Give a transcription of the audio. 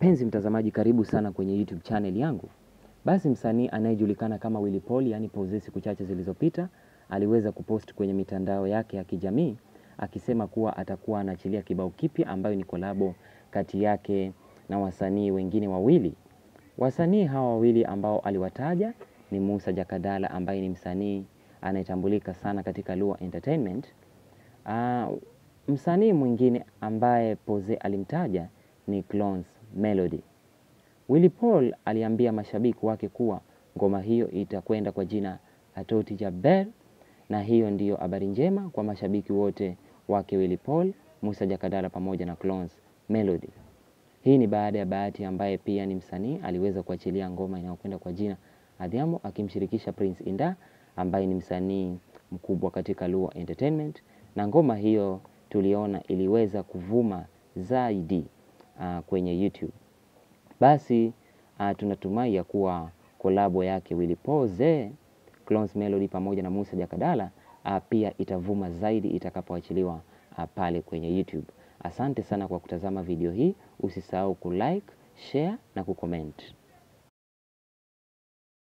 Mpenzi mtazamaji, karibu sana kwenye YouTube channel yangu. Basi msanii anayejulikana kama Willy Paul, yani Pauze, siku chache zilizopita aliweza kupost kwenye mitandao yake ya kijamii akisema kuwa atakuwa anaachilia kibao kipya ambayo ni kolabo kati yake na wasanii wengine wawili. Wasanii hawa wawili ambao aliwataja ni Musa Jakadala ambaye ni msanii anayetambulika sana katika Lua Entertainment. Uh, msanii mwingine ambaye Pauze alimtaja ni Clones Melody. Willy Paul aliambia mashabiki wake kuwa ngoma hiyo itakwenda kwa jina Atoti Jabber, na hiyo ndiyo habari njema kwa mashabiki wote wake Willy Paul, Musa Jakadala pamoja na Clones Melody. Hii ni baada ya Bahati ambaye pia ni msanii aliweza kuachilia ngoma inayokwenda kwa jina Adhiambo akimshirikisha Prince inda ambaye ni msanii mkubwa katika Lua Entertainment, na ngoma hiyo tuliona iliweza kuvuma zaidi uh, kwenye YouTube. Basi uh, tunatumai ya kuwa kolabo yake Willy Paulze, Clones Melody pamoja na Musa Jakadala uh, pia itavuma zaidi itakapoachiliwa uh, pale kwenye YouTube. Asante sana kwa kutazama video hii, usisahau kulike, share na kucomment.